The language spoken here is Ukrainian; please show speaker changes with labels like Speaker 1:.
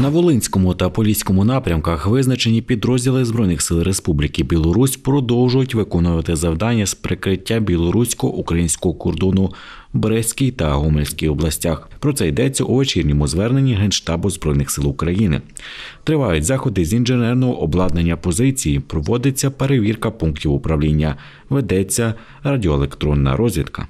Speaker 1: На Волинському та Поліському напрямках визначені підрозділи збройних сил Республіки Білорусь продовжують виконувати завдання з прикриття білорусько-українського кордону в Брестській та Гомельській областях. Про це йдеться у вечірньому зверненні Генштабу збройних сил України. Тривають заходи з інженерного обладнання позиції. Проводиться перевірка пунктів управління. Ведеться радіоелектронна розвідка.